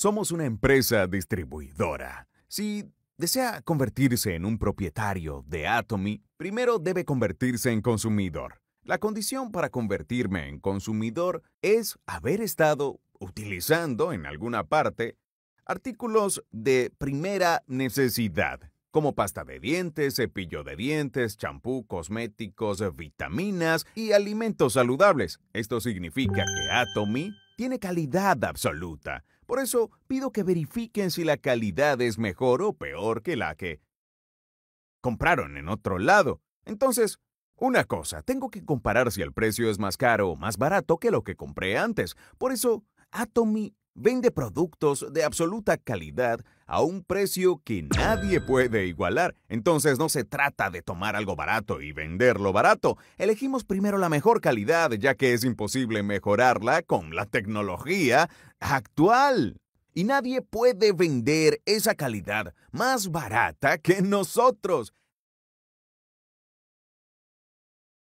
Somos una empresa distribuidora. Si desea convertirse en un propietario de Atomy, primero debe convertirse en consumidor. La condición para convertirme en consumidor es haber estado utilizando en alguna parte artículos de primera necesidad, como pasta de dientes, cepillo de dientes, champú, cosméticos, vitaminas y alimentos saludables. Esto significa que Atomy tiene calidad absoluta. Por eso pido que verifiquen si la calidad es mejor o peor que la que compraron en otro lado. Entonces, una cosa, tengo que comparar si el precio es más caro o más barato que lo que compré antes. Por eso, Atomy vende productos de absoluta calidad a un precio que nadie puede igualar. Entonces no se trata de tomar algo barato y venderlo barato. Elegimos primero la mejor calidad ya que es imposible mejorarla con la tecnología actual. Y nadie puede vender esa calidad más barata que nosotros.